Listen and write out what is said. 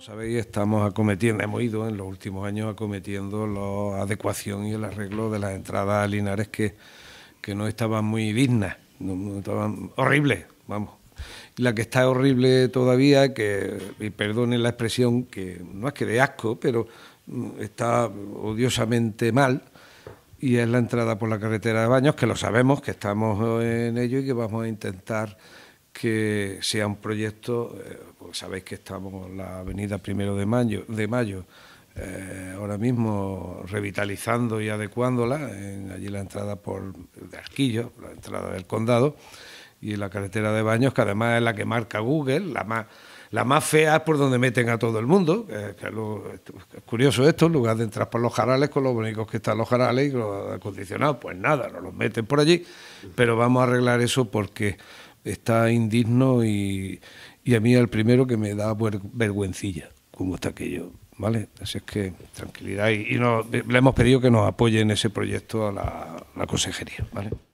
sabéis, estamos acometiendo, hemos ido en los últimos años acometiendo la adecuación y el arreglo de las entradas a Linares que, que no estaban muy dignas, no, estaban horribles, vamos. la que está horrible todavía, que, y perdonen la expresión, que no es que de asco, pero mm, está odiosamente mal, y es la entrada por la carretera de Baños, que lo sabemos, que estamos en ello y que vamos a intentar que sea un proyecto eh, pues sabéis que estamos en la avenida Primero de Mayo, de Mayo eh, ahora mismo revitalizando y adecuándola, en, allí la entrada por de Arquillo, la entrada del condado, y la carretera de Baños, que además es la que marca Google, la más, la más fea es por donde meten a todo el mundo. es curioso esto, en lugar de entrar por los jarales, con los bonitos que están los jarales y los acondicionados, pues nada, no los meten por allí, pero vamos a arreglar eso porque está indigno y, a mí el primero que me da vergüencilla, como está aquello. ¿Vale? Así es que tranquilidad y, le hemos pedido que nos apoye en ese proyecto a la, la consejería. ¿vale?